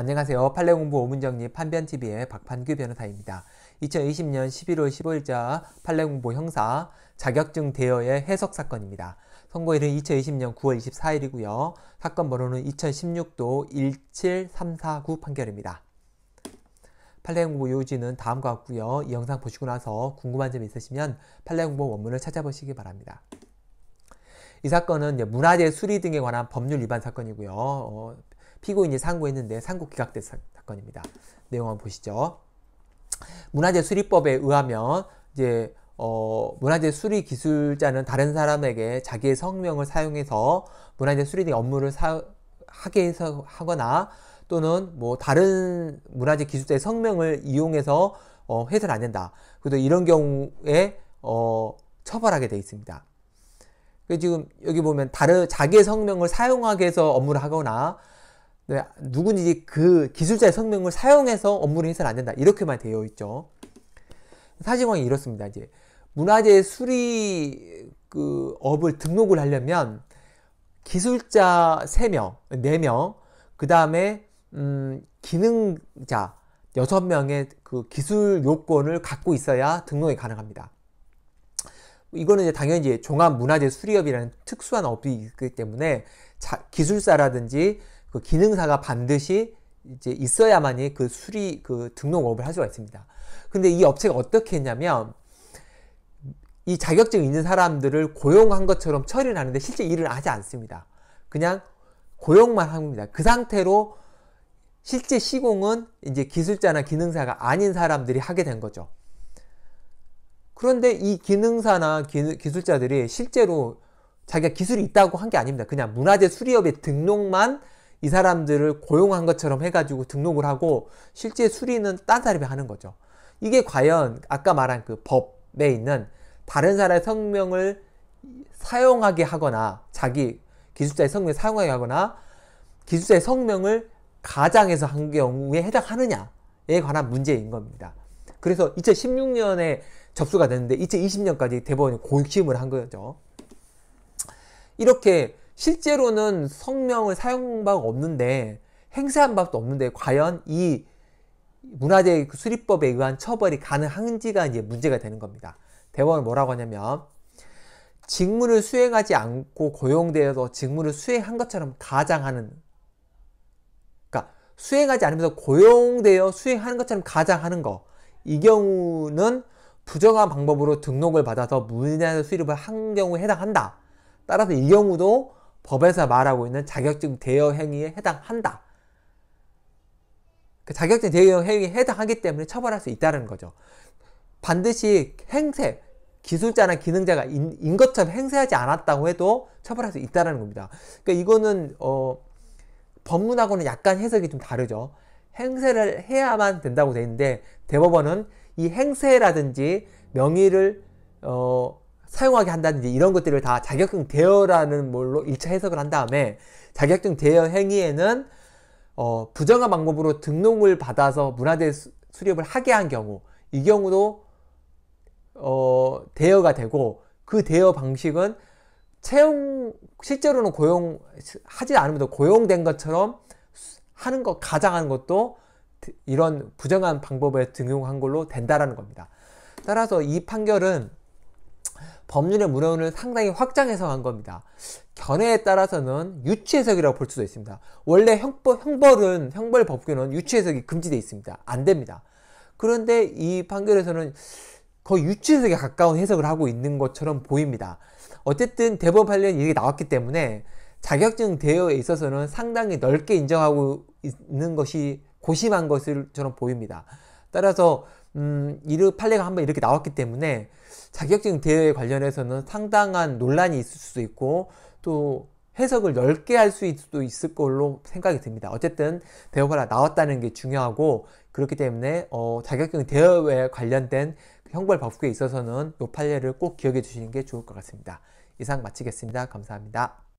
안녕하세요. 판례공부 오문정리 판변TV의 박판규 변호사입니다. 2020년 11월 15일자 판례공부 형사 자격증 대여의 해석 사건입니다. 선고일은 2020년 9월 24일이고요. 사건 번호는 2016도 17349 판결입니다. 판례공부 요지는 다음과 같고요. 이 영상 보시고 나서 궁금한 점이 있으시면 판례공부 원문을 찾아보시기 바랍니다. 이 사건은 문화재 수리 등에 관한 법률 위반 사건이고요. 어, 피고인이 상고했는데 상고 기각된 사, 건입니다 내용 한번 보시죠. 문화재 수리법에 의하면 이제 어, 문화재 수리 기술자는 다른 사람에게 자기의 성명을 사용해서 문화재 수리 등 업무를 사, 하게 해서 하거나 또는 뭐 다른 문화재 기술자의 성명을 이용해서 어, 회사를 안 된다. 그래도 이런 경우에 어, 처벌하게 돼 있습니다. 그 지금 여기 보면 다른 자기의 성명을 사용하게 해서 업무를 하거나 네, 누군지 그 기술자의 성명을 사용해서 업무를 해서는 안 된다. 이렇게만 되어 있죠. 사실관 이렇습니다. 이제 문화재 수리 그 업을 등록을 하려면 기술자 3명, 4명, 그 다음에 음, 기능자 6명의 그 기술 요건을 갖고 있어야 등록이 가능합니다. 이거는 이제 당연히 이제 종합문화재 수리업이라는 특수한 업이 있기 때문에 자, 기술사라든지 그 기능사가 반드시 이제 있어야만이 그 수리 그 등록업을 할 수가 있습니다. 근데 이 업체가 어떻게 했냐면 이 자격증 있는 사람들을 고용한 것처럼 처리를 하는데 실제 일을 하지 않습니다. 그냥 고용만 합니다. 그 상태로 실제 시공은 이제 기술자나 기능사가 아닌 사람들이 하게 된 거죠. 그런데 이 기능사나 기, 술자들이 실제로 자기가 기술이 있다고 한 게 아닙니다. 그냥 문화재 수리업에 등록만 이 사람들을 고용한 것처럼 해가지고 등록을 하고 실제 수리는 딴 사람이 하는 거죠. 이게 과연 아까 말한 그 법에 있는 다른 사람의 성명을 사용하게 하거나 자기 기술자의 성명을 사용하게 하거나 기술자의 성명을 가장해서 한 경우에 해당하느냐에 관한 문제인 겁니다. 그래서 2016년에 접수가 됐는데 2020년까지 대법원이 고심을 한 거죠. 이렇게 실제로는 성명을 사용한 바가 없는데 행사한 바도 없는데 과연 이 문화재 그 수리법에 의한 처벌이 가능한지가 이제 문제가 되는 겁니다. 대법원이 뭐라고 하냐면 직무를 수행하지 않고 고용되어서 직무를 수행한 것처럼 가장하는 그러니까 수행하지 않으면서 고용되어 수행하는 것처럼 가장하는 거 이 경우는 부정한 방법으로 등록을 받아서 문화재 수립을 한 경우에 해당한다. 따라서 이 경우도 법에서 말하고 있는 자격증 대여 행위에 해당한다. 그 자격증 대여 행위에 해당하기 때문에 처벌할 수 있다는 거죠. 반드시 행세, 기술자나 기능자가 인, 인 것처럼 행세하지 않았다고 해도 처벌할 수 있다는 겁니다. 그러니까 이거는 어, 법문하고는 약간 해석이 좀 다르죠. 행세를 해야만 된다고 돼 있는데 대법원은 이 행세라든지 명의를 어, 사용하게 한다든지 이런 것들을 다 자격증 대여라는 뭘로 1차 해석을 한 다음에 자격증 대여 행위에는 어, 부정한 방법으로 등록을 받아서 문화재 수립을 하게 한 경우 이 경우도 어, 대여가 되고 그 대여 방식은 채용 실제로는 고용하지 않으면도 고용된 것처럼 하는 것 가장하는 것도 이런 부정한 방법에 등용한 걸로 된다라는 겁니다. 따라서 이 판결은 법률의 문헌을 상당히 확장해서 한 겁니다. 견해에 따라서는 유치해석이라고 볼 수도 있습니다. 원래 형벌 형벌은, 형벌 법규는 유치해석이 금지되어 있습니다. 안 됩니다. 그런데 이 판결에서는 거의 유치해석에 가까운 해석을 하고 있는 것처럼 보입니다. 어쨌든 대법 관련 이익이 나왔기 때문에 자격증 대여에 있어서는 상당히 넓게 인정하고 있는 것이 고심한 것처럼 보입니다. 따라서 음, 이르 판례가 한번 이렇게 나왔기 때문에 자격증 대여에 관련해서는 상당한 논란이 있을 수도 있고 또 해석을 넓게 할 수도 있을 걸로 생각이 듭니다. 어쨌든 대여가 나왔다는 게 중요하고 그렇기 때문에 어, 자격증 대여에 관련된 형벌 법규에 있어서는 이 판례를 꼭 기억해 주시는 게 좋을 것 같습니다. 이상 마치겠습니다. 감사합니다.